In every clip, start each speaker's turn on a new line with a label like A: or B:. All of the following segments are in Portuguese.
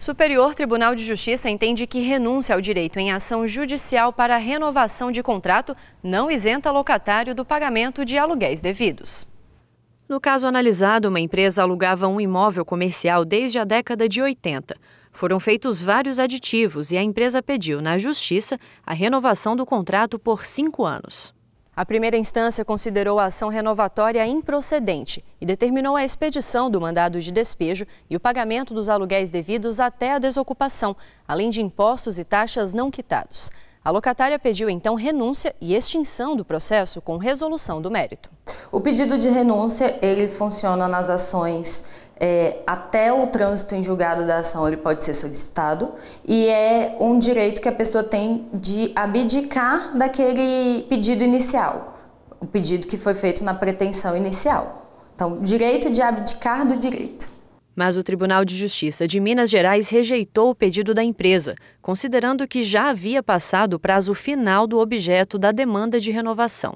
A: Superior Tribunal de Justiça entende que renúncia ao direito em ação judicial para renovação de contrato não isenta locatário do pagamento de aluguéis devidos. No caso analisado, uma empresa alugava um imóvel comercial desde a década de 80. Foram feitos vários aditivos e a empresa pediu na Justiça a renovação do contrato por cinco anos. A primeira instância considerou a ação renovatória improcedente e determinou a expedição do mandado de despejo e o pagamento dos aluguéis devidos até a desocupação, além de impostos e taxas não quitados. A locatária pediu então renúncia e extinção do processo com resolução do mérito.
B: O pedido de renúncia ele funciona nas ações é, até o trânsito em julgado da ação ele pode ser solicitado e é um direito que a pessoa tem de abdicar daquele pedido inicial, o pedido que foi feito na pretensão inicial. Então,
A: direito de abdicar do direito. Mas o Tribunal de Justiça de Minas Gerais rejeitou o pedido da empresa, considerando que já havia passado o prazo final do objeto da demanda de renovação.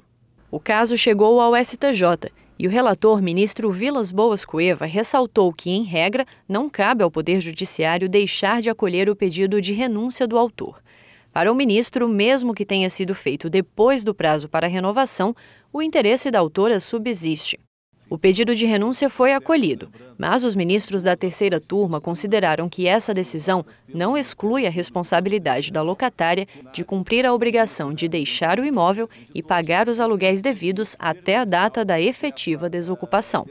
A: O caso chegou ao STJ e o relator ministro Vilas Boas Cueva ressaltou que, em regra, não cabe ao Poder Judiciário deixar de acolher o pedido de renúncia do autor. Para o ministro, mesmo que tenha sido feito depois do prazo para renovação, o interesse da autora subsiste. O pedido de renúncia foi acolhido, mas os ministros da terceira turma consideraram que essa decisão não exclui a responsabilidade da locatária de cumprir a obrigação de deixar o imóvel e pagar os aluguéis devidos até a data da efetiva desocupação.